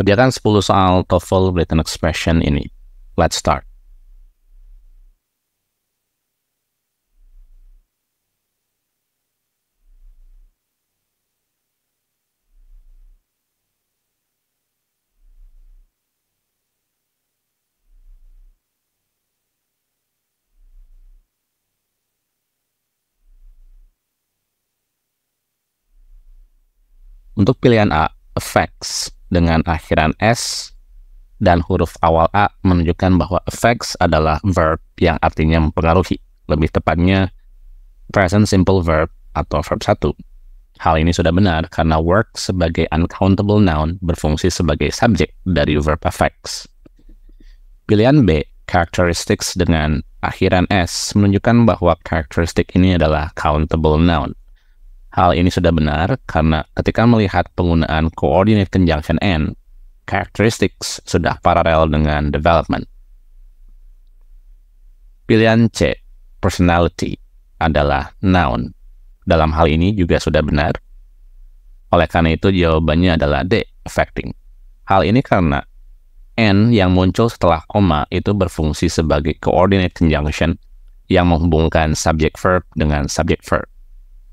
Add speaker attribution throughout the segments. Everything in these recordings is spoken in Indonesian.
Speaker 1: Kerjakan 10 soal TOEFL written expression ini. Let's start. Untuk pilihan A, effects dengan akhiran S dan huruf awal A menunjukkan bahwa affects adalah verb yang artinya mempengaruhi. Lebih tepatnya, present simple verb atau verb satu. Hal ini sudah benar karena work sebagai uncountable noun berfungsi sebagai subjek dari verb affects. Pilihan B, characteristics dengan akhiran S menunjukkan bahwa karakteristik ini adalah countable noun. Hal ini sudah benar karena ketika melihat penggunaan coordinate conjunction and, characteristics sudah paralel dengan development. Pilihan C, personality, adalah noun. Dalam hal ini juga sudah benar. Oleh karena itu jawabannya adalah D, affecting. Hal ini karena N yang muncul setelah koma itu berfungsi sebagai coordinate conjunction yang menghubungkan subject verb dengan subject verb.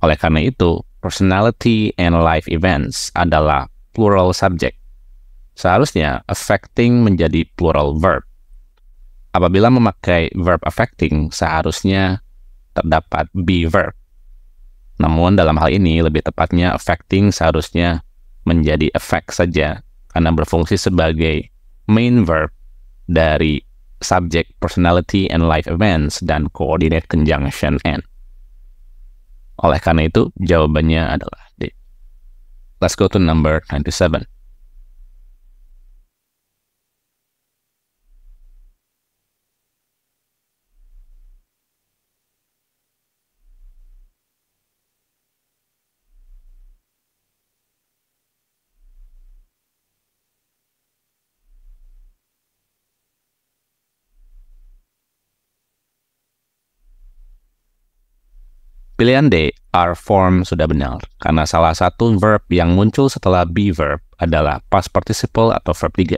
Speaker 1: Oleh karena itu, personality and life events adalah plural subject. Seharusnya affecting menjadi plural verb. Apabila memakai verb affecting, seharusnya terdapat be verb. Namun dalam hal ini lebih tepatnya affecting seharusnya menjadi affect saja karena berfungsi sebagai main verb dari subject personality and life events dan coordinate conjunction and. Oleh karena itu, jawabannya adalah D. Let's go to number 97. Pilihan D, are form sudah benar, karena salah satu verb yang muncul setelah be verb adalah past participle atau verb 3.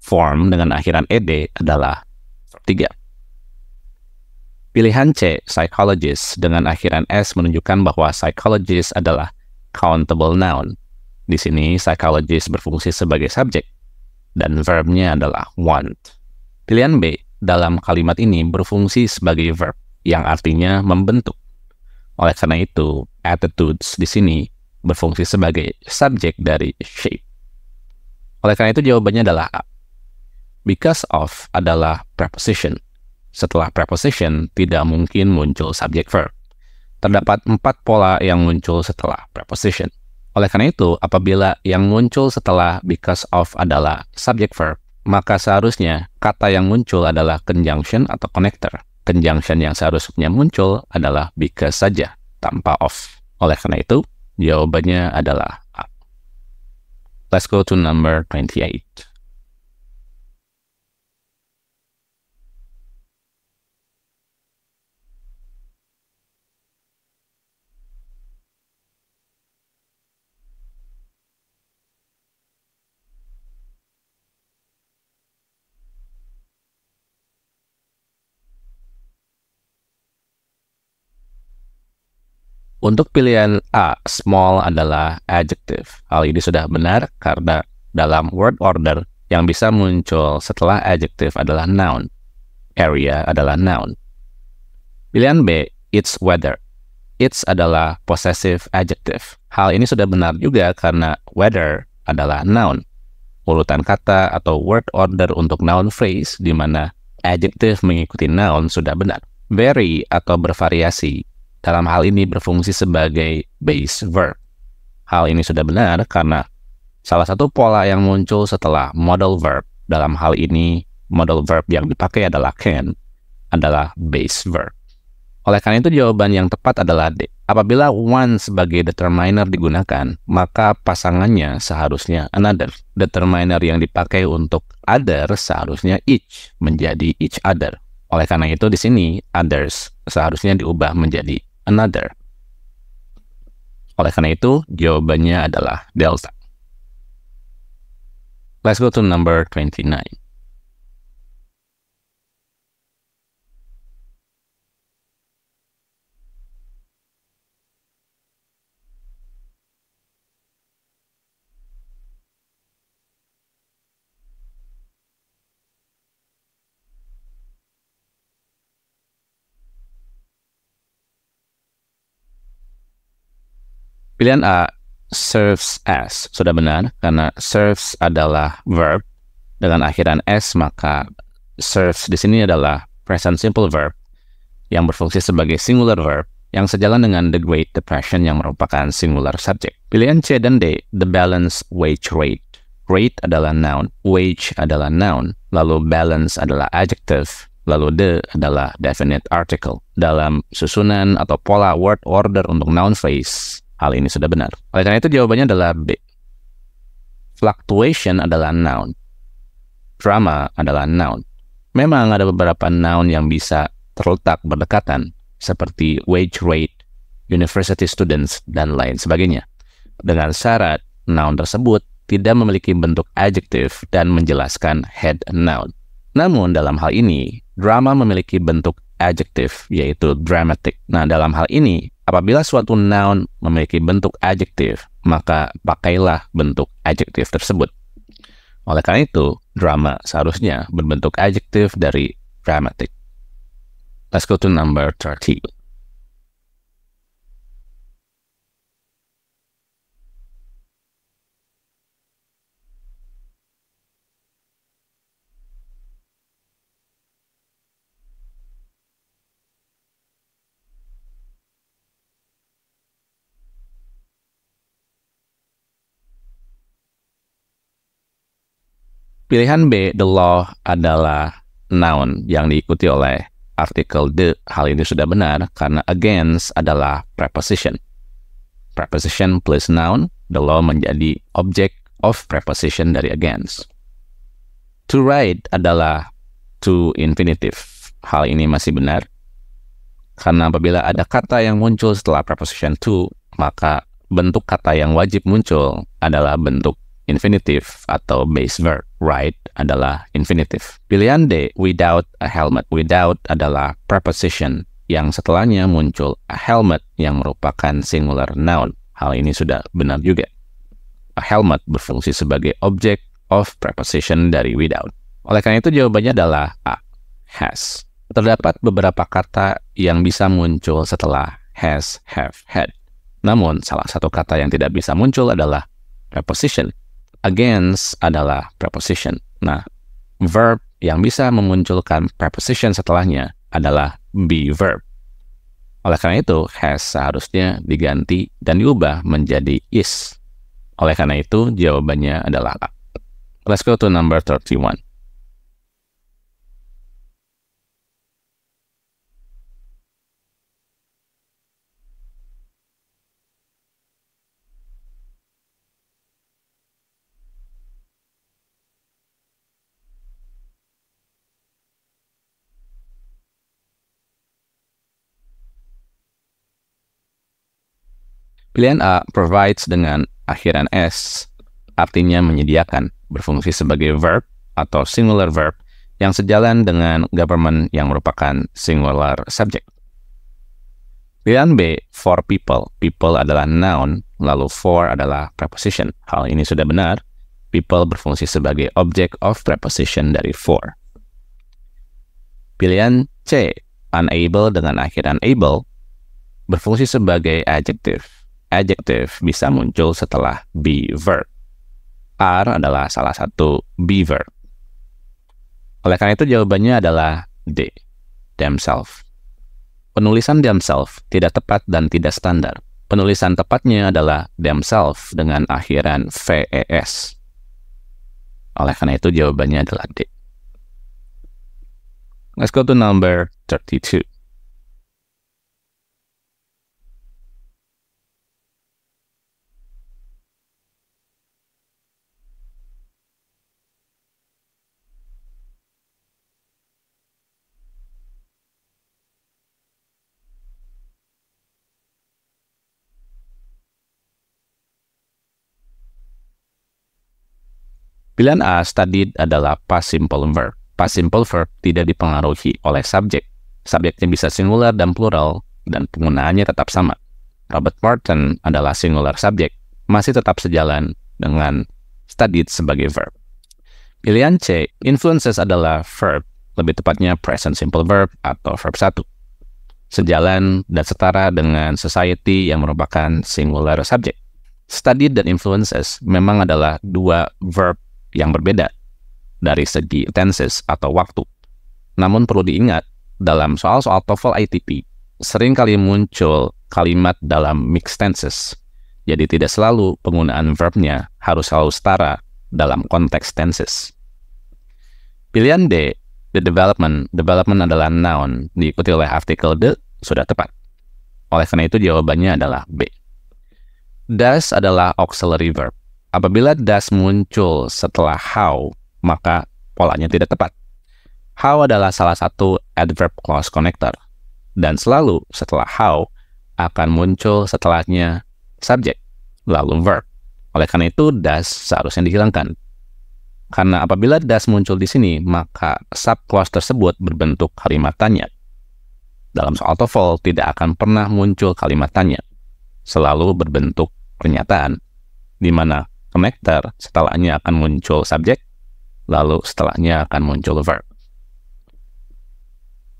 Speaker 1: Form dengan akhiran ed adalah verb 3. Pilihan C, psychologist, dengan akhiran S menunjukkan bahwa psychologist adalah countable noun. Di sini, psychologist berfungsi sebagai subjek, dan verbnya adalah want. Pilihan B, dalam kalimat ini berfungsi sebagai verb, yang artinya membentuk. Oleh karena itu, attitudes di sini berfungsi sebagai subjek dari shape. Oleh karena itu jawabannya adalah A. Because of adalah preposition. Setelah preposition, tidak mungkin muncul subject verb. Terdapat empat pola yang muncul setelah preposition. Oleh karena itu, apabila yang muncul setelah because of adalah subject verb, maka seharusnya kata yang muncul adalah conjunction atau connector conjunction yang seharusnya muncul adalah because saja tanpa of. Oleh karena itu, jawabannya adalah up. Let's go to number 28. Untuk pilihan A, small adalah adjective. Hal ini sudah benar karena dalam word order yang bisa muncul setelah adjective adalah noun. Area adalah noun. Pilihan B, it's weather. It's adalah possessive adjective. Hal ini sudah benar juga karena weather adalah noun. Urutan kata atau word order untuk noun phrase di mana adjective mengikuti noun sudah benar. Very atau bervariasi dalam hal ini berfungsi sebagai base verb. Hal ini sudah benar karena salah satu pola yang muncul setelah modal verb, dalam hal ini modal verb yang dipakai adalah can, adalah base verb. Oleh karena itu jawaban yang tepat adalah D. Apabila one sebagai determiner digunakan, maka pasangannya seharusnya another. Determiner yang dipakai untuk other seharusnya each menjadi each other. Oleh karena itu di sini others seharusnya diubah menjadi another. Oleh karena itu, jawabannya adalah delta. Let's go to number 29. Pilihan A, serves as, sudah benar, karena serves adalah verb. Dengan akhiran s, maka serves di sini adalah present simple verb yang berfungsi sebagai singular verb yang sejalan dengan the Great Depression yang merupakan singular subject. Pilihan C dan D, the balance wage rate. Rate adalah noun, wage adalah noun, lalu balance adalah adjective, lalu the adalah definite article. Dalam susunan atau pola word order untuk noun phrase, hal ini sudah benar. Oleh karena itu jawabannya adalah B. Fluctuation adalah noun. Drama adalah noun. Memang ada beberapa noun yang bisa terletak berdekatan seperti wage rate, university students, dan lain sebagainya. Dengan syarat noun tersebut tidak memiliki bentuk adjektif dan menjelaskan head noun. Namun dalam hal ini, drama memiliki bentuk adjektif yaitu dramatic. Nah, dalam hal ini Apabila suatu noun memiliki bentuk adjektif, maka pakailah bentuk adjektif tersebut. Oleh karena itu, drama seharusnya berbentuk adjektif dari dramatic. Let's go to number 30. Pilihan B, the law adalah noun yang diikuti oleh artikel the. Hal ini sudah benar karena against adalah preposition. Preposition plus noun, the law menjadi objek of preposition dari against. To write adalah to infinitive. Hal ini masih benar karena apabila ada kata yang muncul setelah preposition to, maka bentuk kata yang wajib muncul adalah bentuk infinitive atau base verb. Ride adalah infinitive. Pilihan D, without a helmet. Without adalah preposition yang setelahnya muncul a helmet yang merupakan singular noun. Hal ini sudah benar juga. A helmet berfungsi sebagai objek of preposition dari without. Oleh karena itu jawabannya adalah A. Has. Terdapat beberapa kata yang bisa muncul setelah has, have, had. Namun, salah satu kata yang tidak bisa muncul adalah preposition against adalah preposition. Nah, verb yang bisa memunculkan preposition setelahnya adalah be verb. Oleh karena itu, has seharusnya diganti dan diubah menjadi is. Oleh karena itu, jawabannya adalah Let's go to number 31. Pilihan A provides dengan akhiran S, artinya menyediakan, berfungsi sebagai verb atau singular verb yang sejalan dengan government yang merupakan singular subject. Pilihan B, for people. People adalah noun, lalu for adalah preposition. Hal ini sudah benar. People berfungsi sebagai object of preposition dari for. Pilihan C, unable dengan akhiran able, berfungsi sebagai adjective adjective bisa muncul setelah be verb. Are adalah salah satu be verb. Oleh karena itu jawabannya adalah D. themselves. Penulisan themselves tidak tepat dan tidak standar. Penulisan tepatnya adalah themselves dengan akhiran VES. Oleh karena itu jawabannya adalah D. Let's go to number 32. Pilihan A, studied adalah past simple verb. Past simple verb tidak dipengaruhi oleh subjek. Subjeknya bisa singular dan plural, dan penggunaannya tetap sama. Robert Morton adalah singular subjek, masih tetap sejalan dengan studied sebagai verb. Pilihan C, influences adalah verb, lebih tepatnya present simple verb atau verb satu Sejalan dan setara dengan society yang merupakan singular subject. Studied dan influences memang adalah dua verb yang berbeda dari segi tenses atau waktu. Namun perlu diingat, dalam soal-soal TOEFL ITP, kali muncul kalimat dalam mixed tenses. Jadi tidak selalu penggunaan verbnya harus selalu setara dalam konteks tenses. Pilihan D, the development. Development adalah noun, diikuti oleh artikel the, sudah tepat. Oleh karena itu jawabannya adalah B. Does adalah auxiliary verb. Apabila does muncul setelah how, maka polanya tidak tepat. How adalah salah satu adverb clause connector. Dan selalu setelah how akan muncul setelahnya subject, lalu verb. Oleh karena itu, does seharusnya dihilangkan. Karena apabila das muncul di sini, maka subclause tersebut berbentuk kalimat tanya. Dalam soal TOEFL, tidak akan pernah muncul kalimat tanya. Selalu berbentuk pernyataan, di mana connector, setelahnya akan muncul subjek, lalu setelahnya akan muncul verb.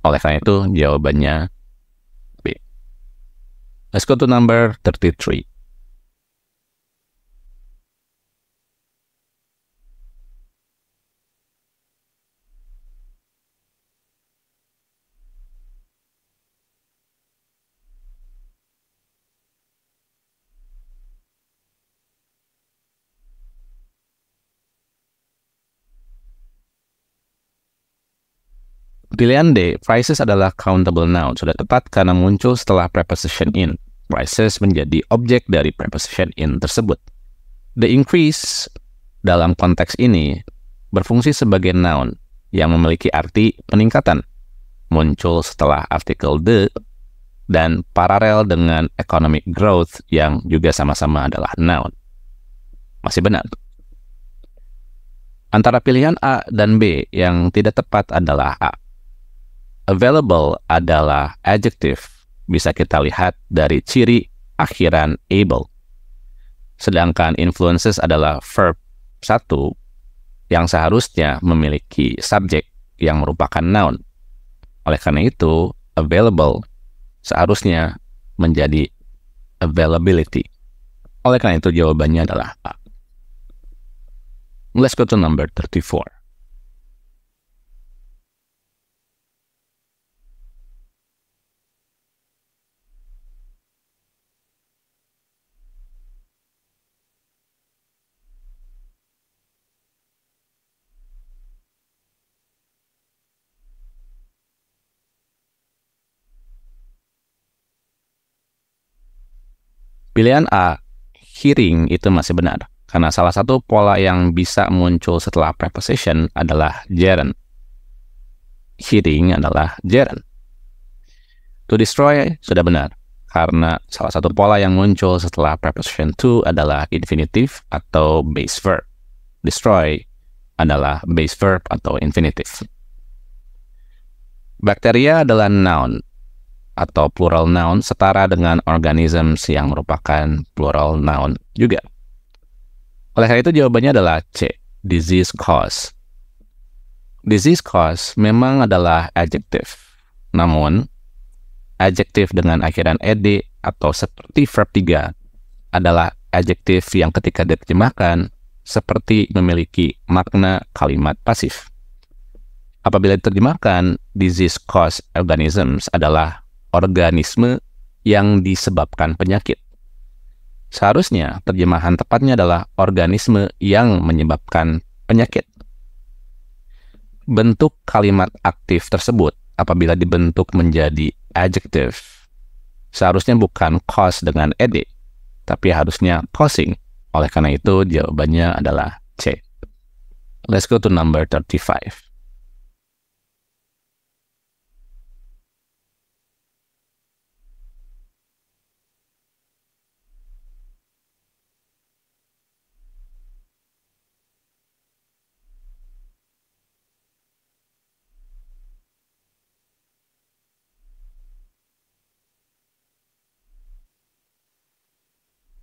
Speaker 1: Oleh karena itu, jawabannya B. Let's go to number 33. Pilihan D, prices adalah countable noun, sudah tepat karena muncul setelah preposition in. Prices menjadi objek dari preposition in tersebut. The increase dalam konteks ini berfungsi sebagai noun yang memiliki arti peningkatan, muncul setelah artikel the dan paralel dengan economic growth yang juga sama-sama adalah noun. Masih benar. Antara pilihan A dan B yang tidak tepat adalah A available adalah adjective. Bisa kita lihat dari ciri akhiran able. Sedangkan influences adalah verb satu yang seharusnya memiliki subjek yang merupakan noun. Oleh karena itu, available seharusnya menjadi availability. Oleh karena itu jawabannya adalah A. Let's go to number 34. Pilihan A, hearing itu masih benar. Karena salah satu pola yang bisa muncul setelah preposition adalah gerund. Hearing adalah gerund. To destroy sudah benar. Karena salah satu pola yang muncul setelah preposition to adalah infinitive atau base verb. Destroy adalah base verb atau infinitive. Bakteria adalah noun atau plural noun setara dengan organisms yang merupakan plural noun juga. Oleh karena itu jawabannya adalah C, disease cause. Disease cause memang adalah adjektif. Namun, adjektif dengan akhiran ed atau seperti verb 3 adalah adjektif yang ketika diterjemahkan seperti memiliki makna kalimat pasif. Apabila diterjemahkan, disease cause organisms adalah organisme yang disebabkan penyakit. Seharusnya terjemahan tepatnya adalah organisme yang menyebabkan penyakit. Bentuk kalimat aktif tersebut apabila dibentuk menjadi adjective seharusnya bukan cause dengan ed, tapi harusnya causing. Oleh karena itu jawabannya adalah C. Let's go to number 35.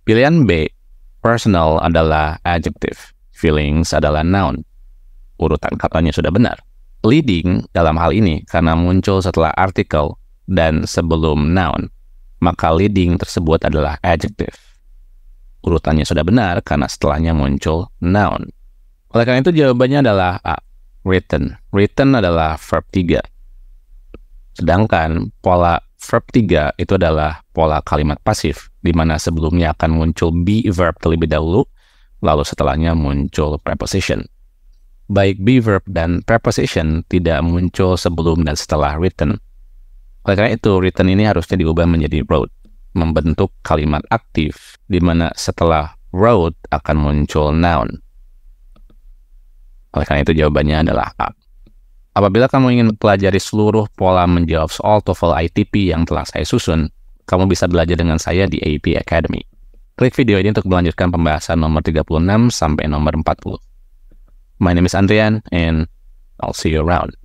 Speaker 1: Pilihan B, personal adalah adjective, feelings adalah noun. Urutan katanya sudah benar. Leading dalam hal ini karena muncul setelah artikel dan sebelum noun, maka leading tersebut adalah adjective. Urutannya sudah benar karena setelahnya muncul noun. Oleh karena itu jawabannya adalah A. Written. Written adalah verb 3. Sedangkan pola verb 3 itu adalah pola kalimat pasif, di mana sebelumnya akan muncul be verb terlebih dahulu, lalu setelahnya muncul preposition. Baik be verb dan preposition tidak muncul sebelum dan setelah written. Oleh karena itu, written ini harusnya diubah menjadi wrote, membentuk kalimat aktif, di mana setelah wrote akan muncul noun. Oleh karena itu, jawabannya adalah up. Apabila kamu ingin mempelajari seluruh pola menjawab soal TOEFL ITP yang telah saya susun, kamu bisa belajar dengan saya di AP Academy. Klik video ini untuk melanjutkan pembahasan nomor 36 sampai nomor 40. My name is Andrian, and I'll see you around.